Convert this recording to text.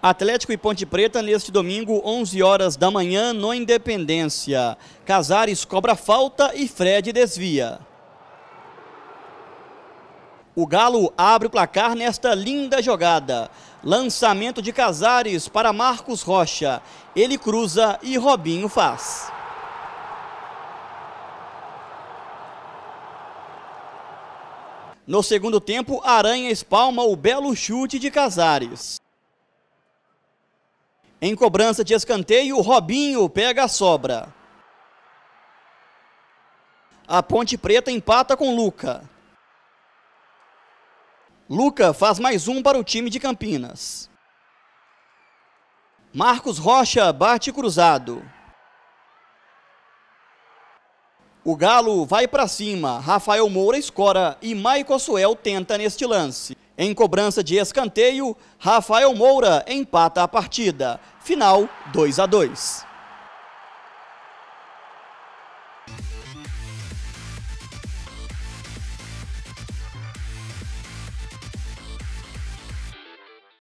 Atlético e Ponte Preta neste domingo, 11 horas da manhã, no Independência. Casares cobra falta e Fred desvia. O Galo abre o placar nesta linda jogada. Lançamento de Casares para Marcos Rocha. Ele cruza e Robinho faz. No segundo tempo, Aranha espalma o belo chute de Casares. Em cobrança de escanteio, Robinho pega a sobra. A Ponte Preta empata com Luca. Luca faz mais um para o time de Campinas. Marcos Rocha bate cruzado. O Galo vai para cima, Rafael Moura escora e Maico Suel tenta neste lance. Em cobrança de escanteio, Rafael Moura empata a partida. Final 2 a 2.